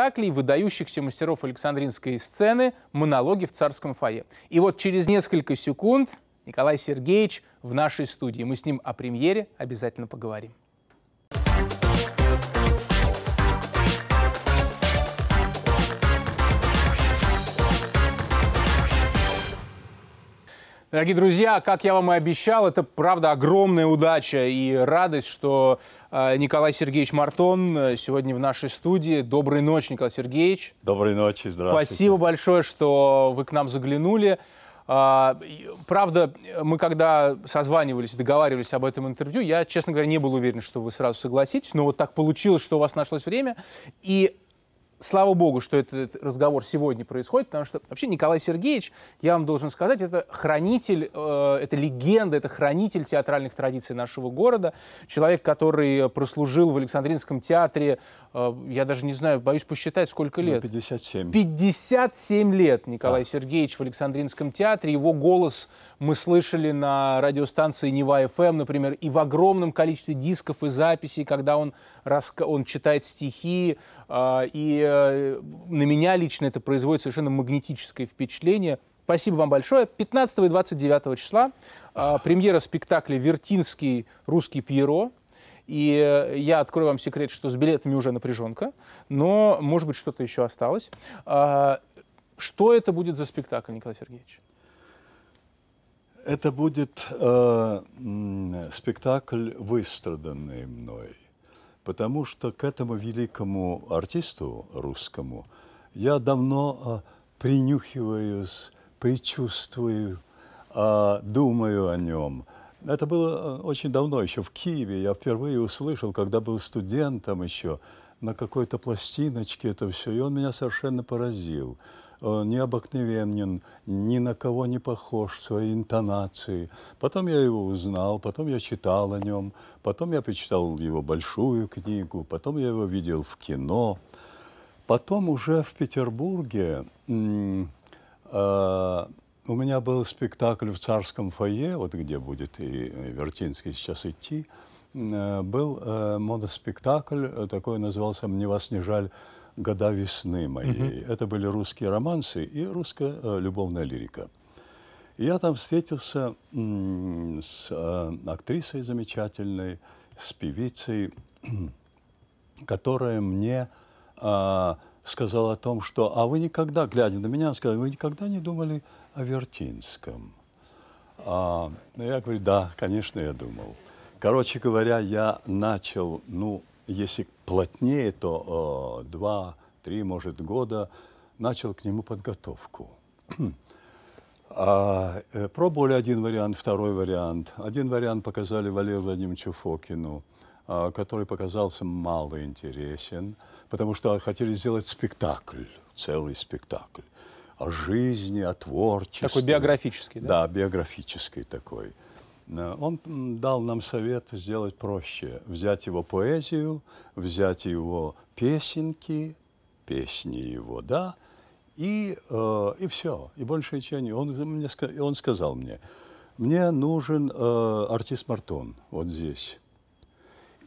спектаклей выдающихся мастеров Александринской сцены «Монологи в царском фойе». И вот через несколько секунд Николай Сергеевич в нашей студии. Мы с ним о премьере обязательно поговорим. Дорогие друзья, как я вам и обещал, это правда огромная удача и радость, что э, Николай Сергеевич Мартон э, сегодня в нашей студии. Доброй ночи, Николай Сергеевич. Доброй ночи, здравствуйте. Спасибо большое, что вы к нам заглянули. А, правда, мы когда созванивались, договаривались об этом интервью, я, честно говоря, не был уверен, что вы сразу согласитесь, но вот так получилось, что у вас нашлось время. И слава богу, что этот разговор сегодня происходит, потому что вообще Николай Сергеевич, я вам должен сказать, это хранитель, э, это легенда, это хранитель театральных традиций нашего города, человек, который прослужил в Александринском театре, э, я даже не знаю, боюсь посчитать, сколько ну, лет. 57. 57 лет Николай а. Сергеевич в Александринском театре, его голос мы слышали на радиостанции Нева-ФМ, эм, например, и в огромном количестве дисков и записей, когда он, раска... он читает стихи, а, и э, на меня лично это производит совершенно магнетическое впечатление. Спасибо вам большое. 15 и 29 числа а, премьера спектакля «Вертинский русский пьеро». И э, я открою вам секрет, что с билетами уже напряженка, но, может быть, что-то еще осталось. А, что это будет за спектакль, Николай Сергеевич? Это будет э, спектакль, выстраданный мной, потому что к этому великому артисту русскому я давно э, принюхиваюсь, предчувствую, э, думаю о нем. Это было э, очень давно, еще в Киеве. Я впервые услышал, когда был студентом еще, на какой-то пластиночке это все, и он меня совершенно поразил. Э, необыкновенен, ни на кого не похож своей интонацией. Потом я его узнал, потом я читал о нем, потом я почитал его большую книгу, потом я его видел в кино. Потом уже в Петербурге э, у меня был спектакль в Царском фойе, вот где будет и Вертинский сейчас идти, э, был моноспектакль, такой назывался «Мне вас не жаль», года весны моей. Угу. Это были русские романсы и русская э, любовная лирика. я там встретился с э, актрисой замечательной, с певицей, которая мне а, сказала о том, что «А вы никогда, глядя на меня, сказали, вы никогда не думали о Вертинском?» а, ну, Я говорю, да, конечно, я думал. Короче говоря, я начал, ну, если плотнее, то э, два-три, может, года начал к нему подготовку. А, э, пробовали один вариант, второй вариант. Один вариант показали Валерию Владимировичу Фокину, а, который показался мало интересен, потому что хотели сделать спектакль, целый спектакль о жизни, о творчестве. Такой биографический, да? Да, биографический такой. Э, он дал нам совет сделать проще, взять его поэзию, взять его песенки, песни его, да, и, э, и все, и больше ничего не. Он, мне, он сказал мне, мне нужен э, артист Мартон вот здесь.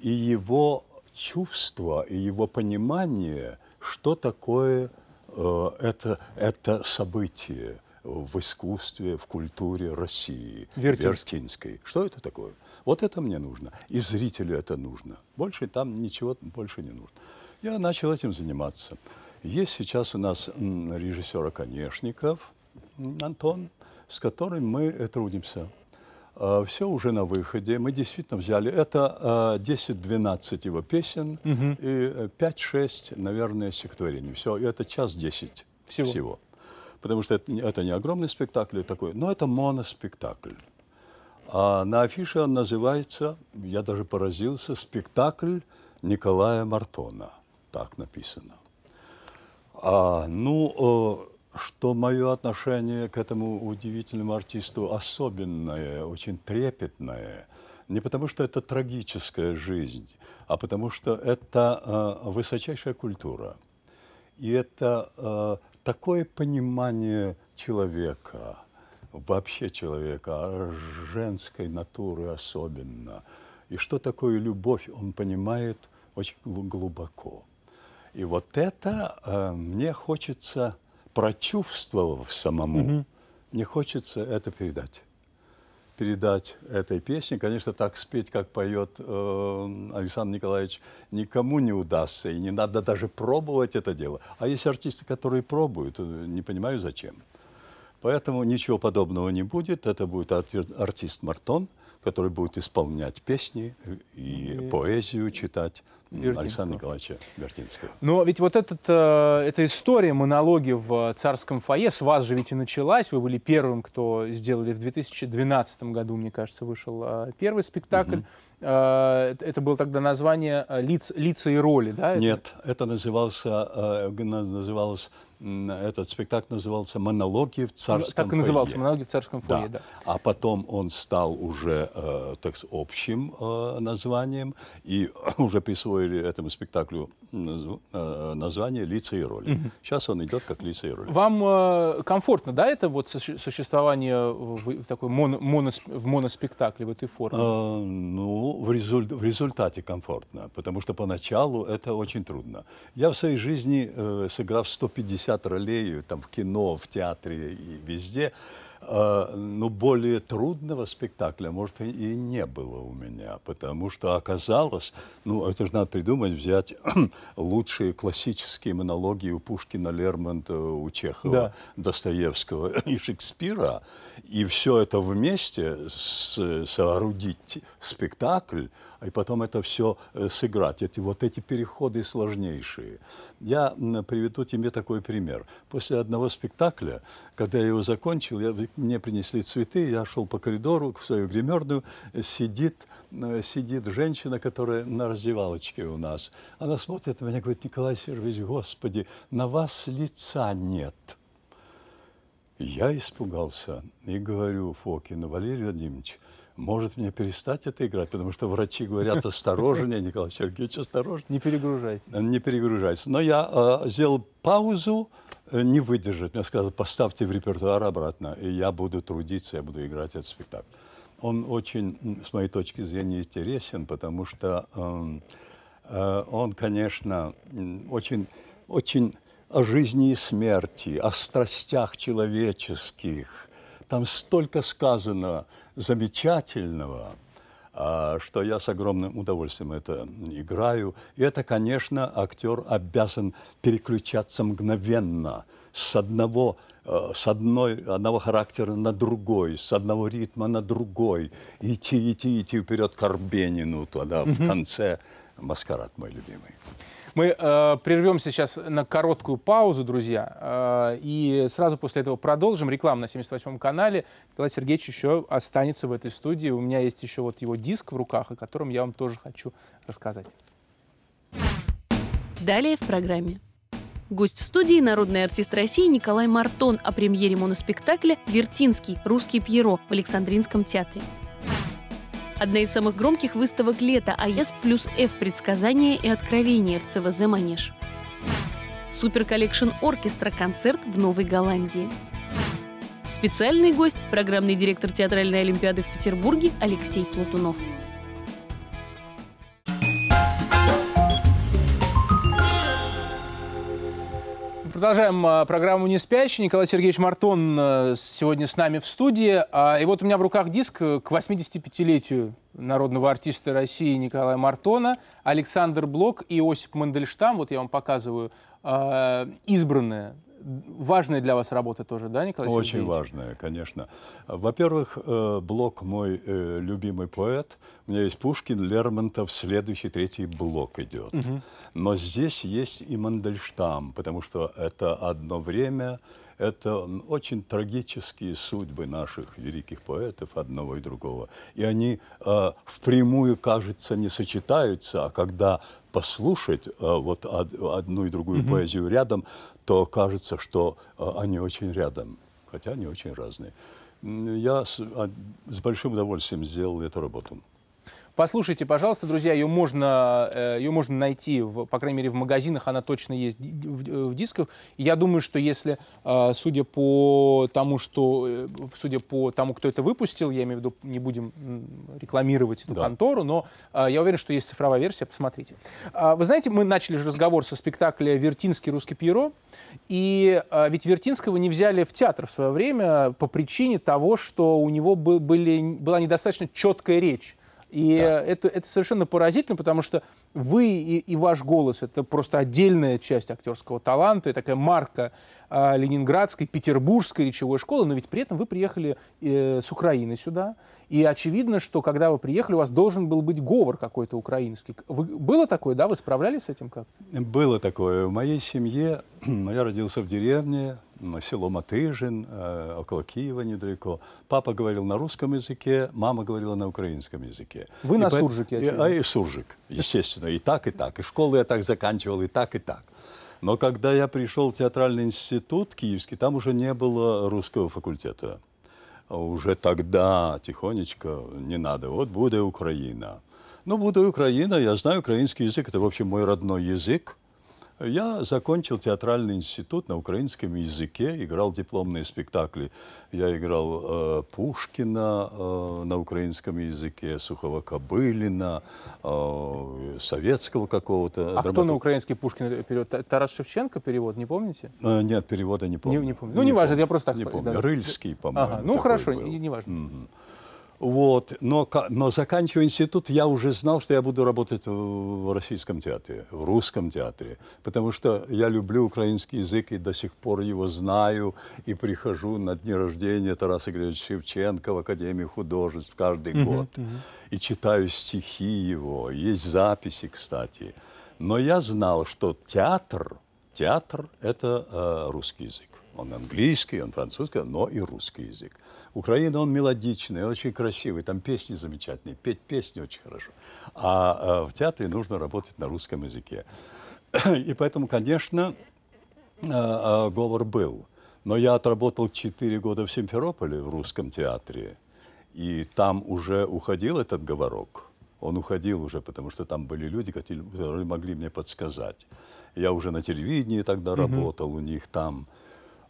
И его чувство, и его понимание, что такое э, это, это событие – в искусстве, в культуре России, Вертинский. Вертинской. Что это такое? Вот это мне нужно. И зрителю это нужно. Больше там ничего больше не нужно. Я начал этим заниматься. Есть сейчас у нас режиссер Конешников Антон, с которым мы э, трудимся. А, Все уже на выходе. Мы действительно взяли. Это 10-12 а, его песен угу. и 5-6, э, наверное, стихотворений. Все, это час 10 всего. всего потому что это, это не огромный спектакль такой, но это моноспектакль. А на афише он называется, я даже поразился, «Спектакль Николая Мартона». Так написано. А, ну, э, что мое отношение к этому удивительному артисту особенное, очень трепетное. Не потому, что это трагическая жизнь, а потому, что это э, высочайшая культура. И это э, такое понимание человека, вообще человека, женской натуры особенно. И что такое любовь, он понимает очень глубоко. И вот это э, мне хочется, прочувствовав самому, угу. мне хочется это передать передать этой песне. Конечно, так спеть, как поет э, Александр Николаевич, никому не удастся, и не надо даже пробовать это дело. А есть артисты, которые пробуют, э, не понимаю зачем. Поэтому ничего подобного не будет. Это будет артист Мартон – который будет исполнять песни и, поэзию читать Александра Николаевича Вертинского. Но ну, а ведь вот этот, э, эта история монологи в царском фойе с вас же ведь и началась. Вы были первым, кто сделали в 2012 году, мне кажется, вышел э, первый спектакль. Угу. Э, это было тогда название э, «Лиц, «Лица и роли», да? Это? Нет, это назывался, э, называлось этот спектакль назывался «Монологи в царском Так и назывался, «Монологи в царском фойе», да. да. А потом он стал уже, э, так с общим э, названием, и уже присвоили этому спектаклю э, название «Лица и роли». Угу. Сейчас он идет как «Лица и роли». Вам э, комфортно, да, это вот существование в, в такой моно, монос, в моноспектакле, в этой форме? Э, ну, в, результ, в результате комфортно, потому что поначалу это очень трудно. Я в своей жизни, э, сыграв 150 50 ролей там, в кино, в театре и везде. А, но ну, более трудного спектакля, может, и не было у меня, потому что оказалось, ну, это же надо придумать, взять лучшие классические монологи у Пушкина, Лермонтова, у Чехова, да. Достоевского и Шекспира, и все это вместе с, соорудить спектакль, и потом это все э, сыграть. Эти, вот эти переходы сложнейшие. Я приведу тебе такой пример. После одного спектакля, когда я его закончил, я мне принесли цветы, я шел по коридору в свою гримерную, сидит, э, сидит женщина, которая на раздевалочке у нас. Она смотрит на меня и говорит, Николай Сергеевич, Господи, на вас лица нет. Я испугался и говорю Фокину, Валерий Владимирович, может мне перестать это играть, потому что врачи говорят осторожнее, Николай Сергеевич, осторожнее. Не перегружайтесь. Не перегружайтесь. Но я э, сделал паузу, Э, не выдержит. Мне сказали, поставьте в репертуар обратно, и я буду трудиться, я буду играть этот спектакль. Он очень, с моей точки зрения, интересен, потому что эм, э, он, конечно, очень, очень о жизни и смерти, о страстях человеческих. Там столько сказано замечательного. А, что я с огромным удовольствием это играю. И это, конечно, актер обязан переключаться мгновенно с одного э, с одной, одного характера на другой, с одного ритма на другой, идти, идти, идти вперед к Арбенину туда, угу. в конце. Маскарад мой любимый. Мы э, прервем сейчас на короткую паузу, друзья, э, и сразу после этого продолжим. рекламу на 78-м канале. Николай Сергеевич еще останется в этой студии. У меня есть еще вот его диск в руках, о котором я вам тоже хочу рассказать. Далее в программе. Гость в студии – народный артист России Николай Мартон о премьере моноспектакля «Вертинский. Русский Пьеро» в Александринском театре. Одна из самых громких выставок лета АЕС плюс F «Предсказания и откровения» в ЦВЗ «Манеж». Супер Коллекшн Оркестра концерт в Новой Голландии. Специальный гость – программный директор театральной олимпиады в Петербурге Алексей Платунов. Продолжаем а, программу «Не спящий». Николай Сергеевич Мартон а, сегодня с нами в студии. А, и вот у меня в руках диск э, к 85-летию народного артиста России Николая Мартона, Александр Блок и Осип Мандельштам. Вот я вам показываю избранное важная для вас работа тоже, да, Николай Очень Сергеевич? важная, конечно. Во-первых, э, блок «Мой э, любимый поэт». У меня есть Пушкин, Лермонтов, следующий, третий блок идет. Угу. Но здесь есть и Мандельштам, потому что это одно время это очень трагические судьбы наших великих поэтов одного и другого. И они э, впрямую, кажется, не сочетаются, а когда послушать э, вот одну и другую mm-hmm. поэзию рядом, то кажется, что э, они очень рядом, хотя они очень разные. Я с, а, с большим удовольствием сделал эту работу. Послушайте, пожалуйста, друзья, ее можно, э, ее можно найти, в, по крайней мере, в магазинах, она точно есть в, э, в дисках. Я думаю, что если, э, судя по тому, что, судя по тому, кто это выпустил, я имею в виду, не будем рекламировать эту да. контору, но я уверен, что есть цифровая версия, посмотрите. А, вы знаете, мы начали же разговор со спектакля «Вертинский русский пьеро», и ведь Вертинского не взяли в театр в свое время по причине того, что у него были, была недостаточно четкая речь и да. это, это совершенно поразительно, потому что вы и, и ваш голос это просто отдельная часть актерского таланта и такая марка а, ленинградской, петербургской речевой школы, но ведь при этом вы приехали э, с Украины сюда, и очевидно, что когда вы приехали, у вас должен был быть говор какой-то украинский. Вы, было такое, да? Вы справлялись с этим как? -то? Было такое. В моей семье, я родился в деревне, ну, село Матыжин, э, около Киева недалеко. Папа говорил на русском языке, мама говорила на украинском языке. Вы и на по... Суржике, очевидно. а и Суржик, естественно, и так, и так. И школу я так заканчивал, и так, и так. Но когда я пришел в театральный институт киевский, там уже не было русского факультета. Уже тогда тихонечко не надо. Вот будет Украина. Ну, будет Украина, я знаю украинский язык, это, в общем, мой родной язык. Я закончил театральный институт на украинском языке, играл дипломные спектакли. Я играл э, Пушкина э, на украинском языке, Сухого Кобылина, э, советского какого-то. А драматург... кто на украинский Пушкин перевод? Тарас Шевченко перевод, не помните? Э, нет, перевода не помню. Не, не помню. Ну, не, не важно, помню. я просто так... Не помню. Да. Рыльский, по-моему. Ага. Ну, хорошо, был. не важно. Угу. Вот. Но, но заканчивая институт, я уже знал, что я буду работать в российском театре, в русском театре. Потому что я люблю украинский язык и до сих пор его знаю. И прихожу на дни рождения Тараса Григорьевича Шевченко в Академию художеств каждый uh год. uh И читаю стихи его. Есть записи, кстати. Но я знал, что театр, театр – это э, русский язык. Он английский, он французский, но и русский язык. Украина, он мелодичный, очень красивый, там песни замечательные, петь песни очень хорошо. А э, в театре нужно работать на русском языке. И поэтому, конечно, э, э, говор был. Но я отработал 4 года в Симферополе в русском театре, и там уже уходил этот говорок – он уходил уже, потому что там были люди, которые могли мне подсказать. Я уже на телевидении тогда mm-hmm. работал у них там.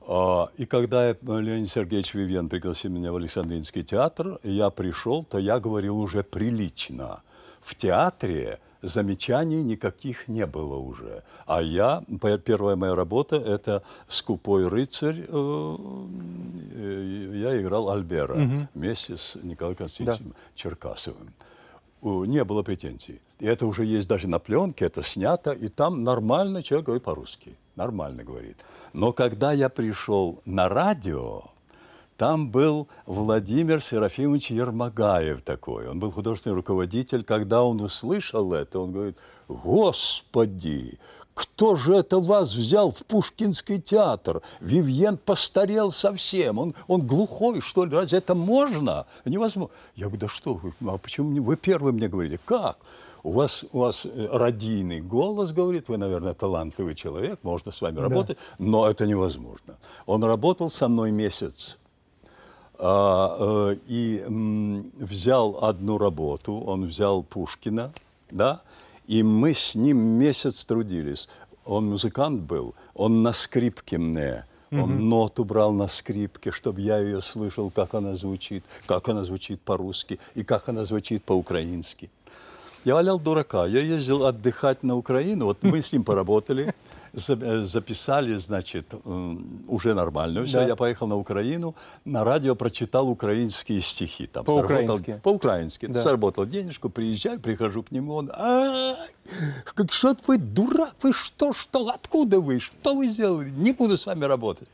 А, и когда э, Леонид Сергеевич Вивен пригласил меня в Александринский театр, я пришел, то я говорил уже прилично. В театре замечаний никаких не было уже. А я, первая моя работа – это «Скупой рыцарь». Э, э, я играл Альбера угу. вместе с Николаем Константиновичем да. Черкасовым. Не было претензий. И это уже есть даже на пленке, это снято, и там нормально человек говорит по-русски. Нормально говорит. Но когда я пришел на радио, там был Владимир Серафимович Ермогаев такой. Он был художественный руководитель. Когда он услышал это, он говорит, «Господи, кто же это вас взял в Пушкинский театр? Вивьен постарел совсем. Он, он глухой, что ли? Разве это можно? Невозможно». Я говорю, «Да что вы? А почему вы первый мне говорите? Как?» у вас, у вас э, родийный голос, говорит, вы, наверное, талантливый человек, можно с вами да. работать, но это невозможно. Он работал со мной месяц а, э, и м, взял одну работу, он взял Пушкина, да, и мы с ним месяц трудились. Он музыкант был, он на скрипке мне он угу. ноту брал на скрипке, чтобы я ее слышал, как она звучит, как она звучит по-русски и как она звучит по-украински. Я валял дурака. Я ездил отдыхать на Украину. Вот мы с ним поработали э, записали, значит, уже нормально все. Да. Я поехал на Украину, на радио прочитал украинские стихи. Там по-украински? По-украински. Да. Сработал денежку, приезжаю, прихожу к нему, он, а как что вы дурак, вы что, что, откуда вы, что вы сделали, не буду с вами работать.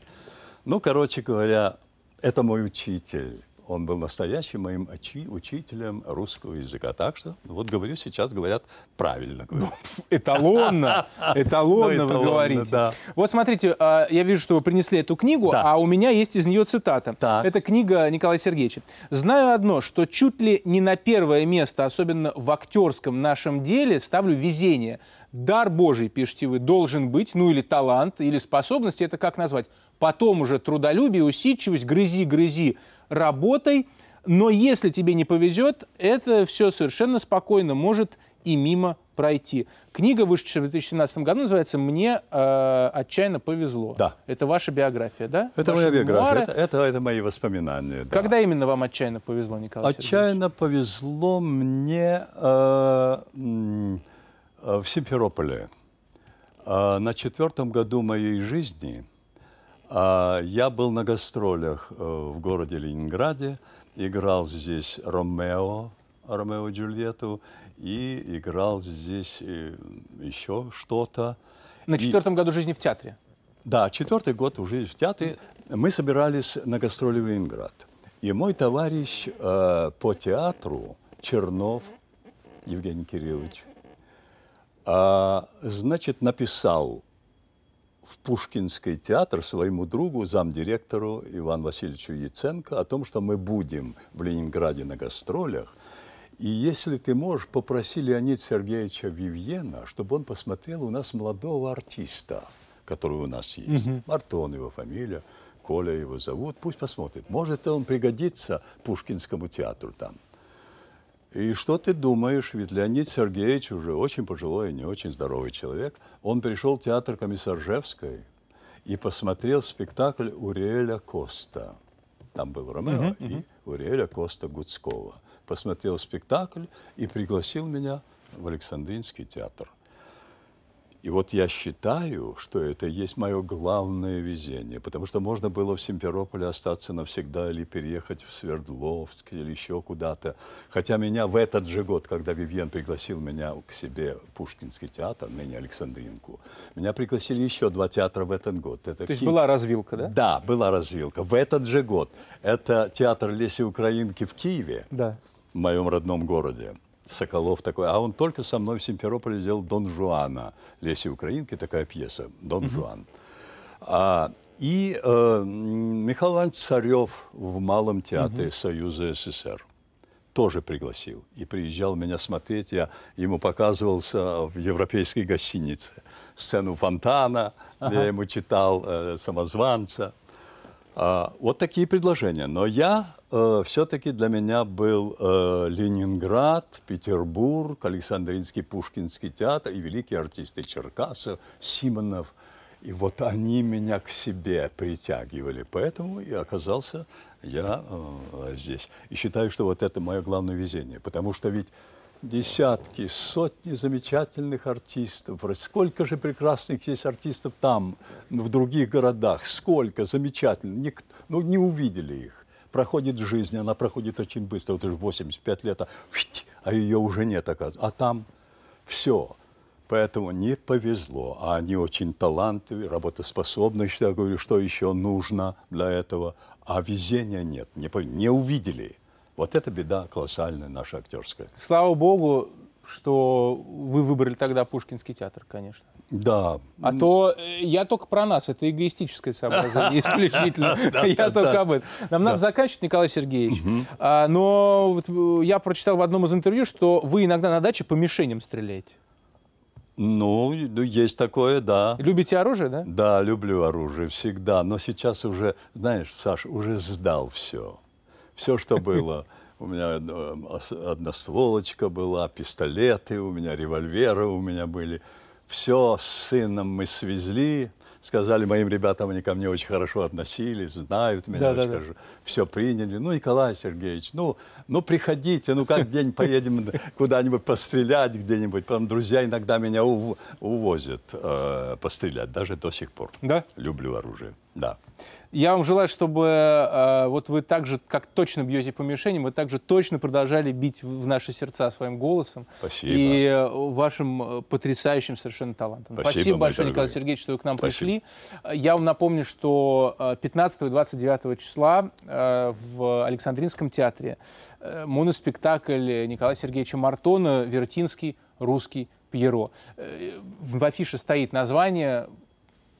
Ну, короче говоря, это мой учитель. Он был настоящим моим очи, учителем русского языка. Так что, вот говорю, сейчас говорят правильно. Говорю. Ну, эталонно, эталонно ну, вы говорите. Вот смотрите, а, я вижу, что вы принесли эту книгу, а у меня есть из нее цитата. Это книга Николая Сергеевича. «Знаю одно, что чуть ли не на первое место, особенно в актерском нашем деле, ставлю везение. Дар Божий, пишите вы, должен быть, ну или талант, или способность, это как назвать? Потом уже трудолюбие, усидчивость, грызи, грызи, работой. Но если тебе не повезет, это все совершенно спокойно может и мимо пройти. Книга, вышедшая в 2017 году, называется «Мне э, отчаянно повезло». Да. Это ваша биография, да? Это Ваши моя биография, это, это, это мои воспоминания. Да. Когда именно вам отчаянно повезло, Николай Отчаянно повезло мне э, э, в Симферополе. Э, на четвертом году моей жизни – а, я был на гастролях э, в городе Ленинграде, играл здесь Ромео, Ромео и Джульетту, и играл здесь э, еще что-то. На четвертом и... году жизни в театре? Да, четвертый год уже в театре. Мы собирались на гастроли в Ленинград. И мой товарищ э, по театру Чернов Евгений Кириллович, э, значит, написал в Пушкинский театр своему другу, замдиректору Ивану Васильевичу Яценко, о том, что мы будем в Ленинграде на гастролях. И если ты можешь, попроси Леонид Сергеевича Вивьена, чтобы он посмотрел у нас молодого артиста, который у нас есть. Угу. Мартон его фамилия, Коля его зовут. Пусть посмотрит. Может, он пригодится Пушкинскому театру там. И что ты думаешь, ведь Леонид Сергеевич уже очень пожилой, и не очень здоровый человек, он пришел в театр Комиссаржевской и посмотрел спектакль Уриэля Коста. Там был Ромео uh-huh, uh-huh. и Уриэля Коста Гудского. Посмотрел спектакль и пригласил меня в Александринский театр. И вот я считаю, что это есть мое главное везение, потому что можно было в Симферополе остаться навсегда или переехать в Свердловск или еще куда-то. Хотя меня в этот же год, когда Вивьен пригласил меня к себе в Пушкинский театр, ныне Александринку, меня пригласили еще два театра в этот год. Это То Ки... есть была развилка, да? Да, была развилка. В этот же год. Это театр Леси Украинки в Киеве, да. в моем родном городе. Соколов такой. А он только со мной в Симферополе сделал «Дон Жуана». Леси Украинки такая пьеса «Дон угу. Жуан». А, и э, Михаил Иванович Царев в Малом театре угу. Союза СССР тоже пригласил. И приезжал меня смотреть. Я ему показывался в европейской гостинице. Сцену фонтана, ага. я ему читал э, самозванца. А, вот такие предложения. Но я э, все-таки для меня был э, Ленинград, Петербург, Александринский Пушкинский театр и великие артисты Черкасов, Симонов. И вот они меня к себе притягивали. Поэтому и оказался я э, здесь. И считаю, что вот это мое главное везение. Потому что ведь десятки, сотни замечательных артистов. Сколько же прекрасных здесь артистов там, в других городах. Сколько замечательных. Ник, ну, не увидели их. Проходит жизнь, она проходит очень быстро. Вот уже 85 лет, а, а ее уже нет, оказывается. А там все. Поэтому не повезло. А они очень талантливые, работоспособные. Я говорю, что еще нужно для этого. А везения нет, не, не увидели. Вот это беда колоссальная наша актерская. Слава богу, что вы выбрали тогда Пушкинский театр, конечно. Да. А то э, я только про нас, это эгоистическое соображение исключительно. Я только об этом. Нам надо заканчивать, Николай Сергеевич. А, но э, я прочитал в одном из интервью, что вы иногда на даче по мишеням стреляете. Ну, ну, есть такое, да. Любите оружие, да? Да, люблю оружие всегда. Но сейчас уже, знаешь, Саш, уже сдал все все, что было. У меня э, одна стволочка была, пистолеты, у меня револьверы у меня были. Все с сыном мы свезли, сказали моим ребятам, они ко мне очень хорошо относились, знают меня да, очень да, хорошо, да. все приняли. Ну, Николай Сергеевич, ну, ну приходите, ну как день поедем куда-нибудь пострелять где-нибудь. Потом друзья иногда меня ув- увозят э, пострелять, даже до сих пор. Да? Люблю оружие. Да. Я вам желаю, чтобы э, вот вы так же, как точно бьете по мишеням, вы также точно продолжали бить в наши сердца своим голосом. Спасибо. И вашим э, потрясающим совершенно талантом. Спасибо, Спасибо большое, дорогой. Николай Сергеевич, что вы к нам Спасибо. пришли. Я вам напомню, что 15 э, и 29 числа э, в Александринском театре моноспектакль Николая Сергеевича Мартона «Вертинский русский Пьеро». В афише стоит название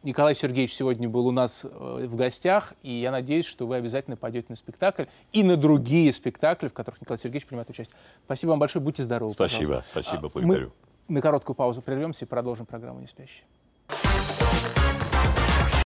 Николай Сергеевич сегодня был у нас э, в гостях, и я надеюсь, что вы обязательно пойдете на спектакль и на другие спектакли, в которых Николай Сергеевич принимает участие. Спасибо вам большое, будьте здоровы. Спасибо, пожалуйста. спасибо, а, благодарю. Мы на короткую паузу прервемся и продолжим программу «Не спящие».